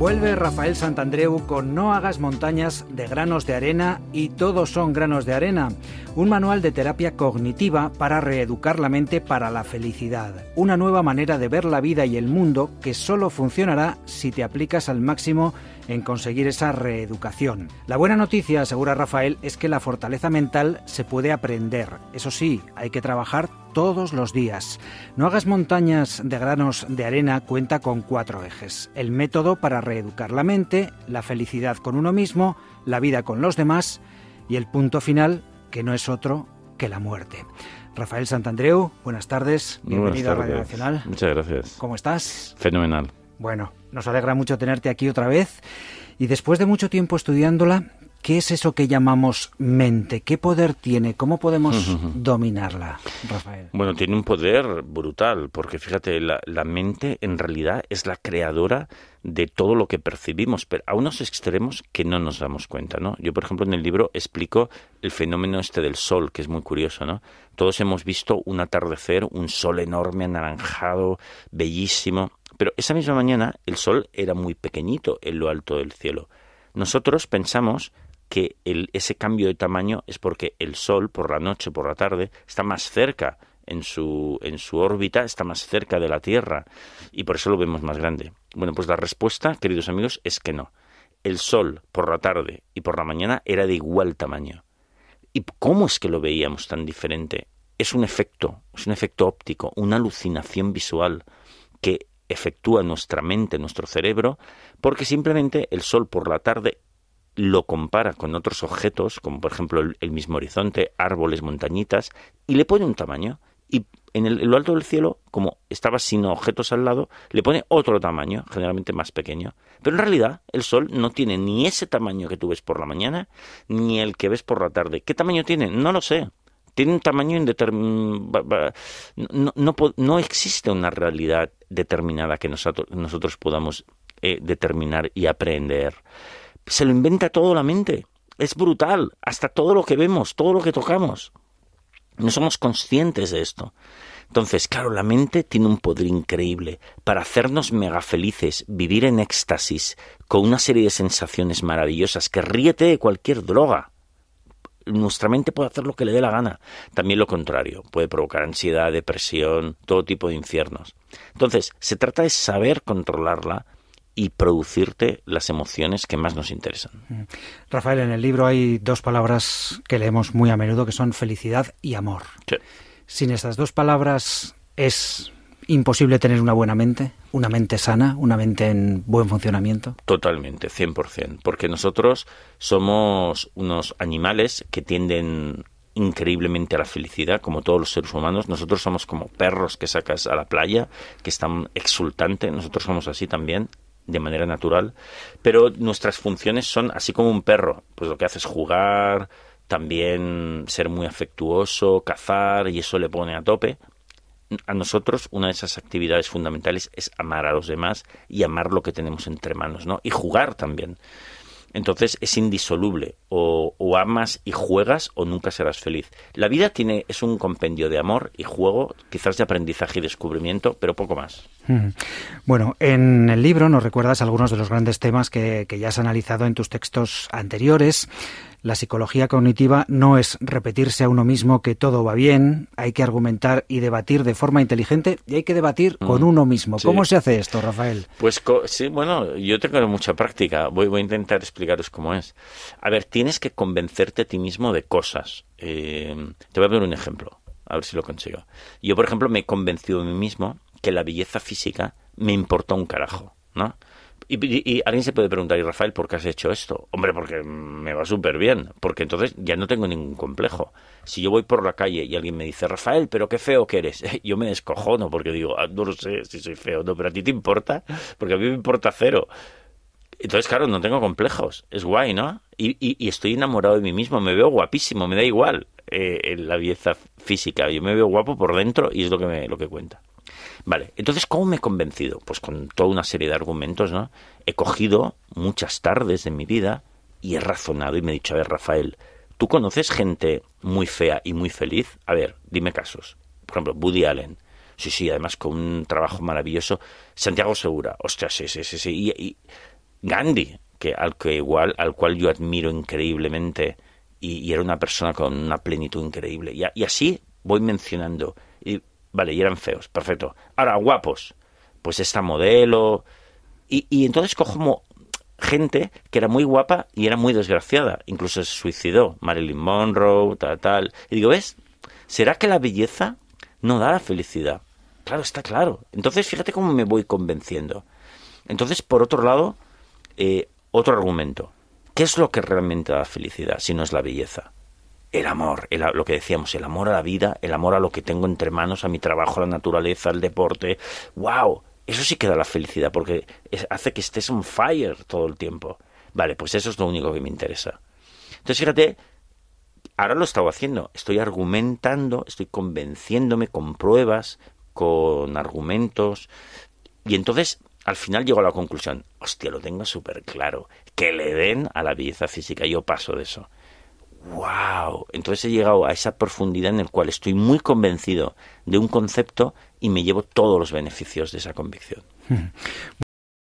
Vuelve Rafael Santandreu con No hagas montañas de granos de arena y todos son granos de arena, un manual de terapia cognitiva para reeducar la mente para la felicidad, una nueva manera de ver la vida y el mundo que solo funcionará si te aplicas al máximo en conseguir esa reeducación. La buena noticia, asegura Rafael, es que la fortaleza mental se puede aprender. Eso sí, hay que trabajar todos los días. No hagas montañas de granos de arena cuenta con cuatro ejes. El método para reeducar la mente, la felicidad con uno mismo, la vida con los demás y el punto final, que no es otro que la muerte. Rafael Santandreu, buenas tardes. Bienvenido a Radio Nacional. Muchas gracias. ¿Cómo estás? Fenomenal. Bueno, nos alegra mucho tenerte aquí otra vez. Y después de mucho tiempo estudiándola, ¿Qué es eso que llamamos mente? ¿Qué poder tiene? ¿Cómo podemos dominarla, Rafael? Bueno, tiene un poder brutal, porque fíjate, la, la, mente en realidad es la creadora de todo lo que percibimos, pero a unos extremos que no nos damos cuenta, ¿no? Yo, por ejemplo, en el libro explico el fenómeno este del sol, que es muy curioso, ¿no? Todos hemos visto un atardecer, un sol enorme, anaranjado, bellísimo, pero esa misma mañana el sol era muy pequeñito en lo alto del cielo. Nosotros pensamos que ese cambio de tamaño es porque el Sol, por la noche, por la tarde, está más cerca en su, en su órbita, está más cerca de la Tierra y por eso lo vemos más grande. Bueno, pues la respuesta, queridos amigos, es que no. El Sol, por la tarde y por la mañana, era de igual tamaño. ¿Y cómo es que lo veíamos tan diferente? Es un efecto, es un efecto óptico, una alucinación visual que efectúa nuestra mente, nuestro cerebro, porque simplemente el sol por la tarde lo compara con otros objetos, como por ejemplo el, mismo horizonte, árboles, montañitas, y le pone un tamaño. Y en, el, lo alto del cielo, como estaba sin objetos al lado, le pone otro tamaño, generalmente más pequeño. Pero en realidad el Sol no tiene ni ese tamaño que tú ves por la mañana, ni el que ves por la tarde. ¿Qué tamaño tiene? No lo sé. Tiene un tamaño indeterminado. No, no, existe una realidad determinada que nosotros, podamos eh, determinar y aprender se lo inventa todo la mente. Es brutal, hasta todo lo que vemos, todo lo que tocamos. No somos conscientes de esto. Entonces, claro, la mente tiene un poder increíble para hacernos mega felices, vivir en éxtasis, con una serie de sensaciones maravillosas, que ríete de cualquier droga. Nuestra mente puede hacer lo que le dé la gana. También lo contrario, puede provocar ansiedad, depresión, todo tipo de infiernos. Entonces, se trata de saber controlarla y producirte las emociones que más nos interesan. Mm. Rafael, en el libro hay dos palabras que leemos muy a menudo que son felicidad y amor. Sin estas dos palabras es imposible tener una buena mente, una mente sana, una mente en buen funcionamiento? Totalmente, 100%, porque nosotros somos unos animales que tienden increíblemente a la felicidad, como todos los seres humanos. Nosotros somos como perros que sacas a la playa, que están exultantes, nosotros somos así también, de manera natural, pero nuestras funciones son así como un perro, pues lo que hace es jugar, también ser muy afectuoso, cazar y eso le pone a tope. A nosotros una de esas actividades fundamentales es amar a los demás y amar lo que tenemos entre manos, ¿no? Y jugar también. Entonces es indisoluble. O, amas y juegas o nunca serás feliz. La vida tiene, es un compendio de amor y juego, quizás de aprendizaje y descubrimiento, pero poco más. Bueno, en el libro nos recuerdas algunos de los grandes temas que ya has analizado en tus textos anteriores. La psicología cognitiva no es repetirse a uno mismo que todo va bien, hay que argumentar y debatir de forma inteligente y hay que debatir mm. con uno mismo. ¿Cómo se hace esto, Rafael? Pues sí, bueno, yo tengo mucha práctica, voy, voy a intentar explicaros cómo es. A ver, tienes que convencerte a ti mismo de cosas. Eh, te voy a poner un ejemplo, a ver si lo consigo. Yo, por ejemplo, me he convencido a mí mismo que la belleza física me importa un carajo, ¿no? Y, alguien se puede preguntar, ¿y Rafael por qué has hecho esto? Hombre, porque me va súper bien, porque entonces ya no tengo ningún complejo. Si yo voy por la calle y alguien me dice, Rafael, pero qué feo que eres, yo me descojono porque digo, ah, no lo sé si soy feo, no, pero a ti te importa, porque a mí me importa cero. Entonces, claro, no tengo complejos. Es guay, ¿no? Y, estoy enamorado de mí mismo. Me veo guapísimo. Me da igual eh, la belleza física. Yo me veo guapo por dentro y es lo que, me, lo que cuenta. Vale, entonces, ¿cómo me he convencido? Pues con toda una serie de argumentos, ¿no? He cogido muchas tardes de mi vida y he razonado y me he dicho, a ver, Rafael, ¿tú conoces gente muy fea y muy feliz? A ver, dime casos. Por ejemplo, Woody Allen. Sí, sí, además con un trabajo maravilloso. Santiago Segura. Ostras, sí, sí, sí, sí. Y, Gandhi, que al que igual, al cual yo admiro increíblemente. Y, era una persona con una plenitud increíble. Y, así voy mencionando. Vale, y eran feos, perfecto. Ahora, guapos. Pues esta modelo. Y, entonces cojo gente que era muy guapa y era muy desgraciada. Incluso se suicidó. Marilyn Monroe, tal, tal. Y digo, ¿ves? ¿Será que la belleza no da la felicidad? Claro, está claro. Entonces, fíjate cómo me voy convenciendo. Entonces, por otro lado, eh, otro argumento. ¿Qué es lo que realmente da felicidad si no es la belleza? el amor, lo que decíamos, el amor a la vida, el amor a lo que tengo entre manos, a mi trabajo, a la naturaleza, al deporte. ¡Wow! Eso sí que da la felicidad, porque hace que estés on fire todo el tiempo. Vale, pues eso es lo único que me interesa. Entonces, fíjate, ahora lo estaba haciendo. Estoy argumentando, estoy convenciéndome con pruebas, con argumentos. Y entonces, al final llego a la conclusión, hostia, lo tengo súper claro, que le den a la belleza física, yo paso de eso wow, entonces he llegado a esa profundidad en el cual estoy muy convencido de un concepto y me llevo todos los beneficios de esa convicción. Hmm.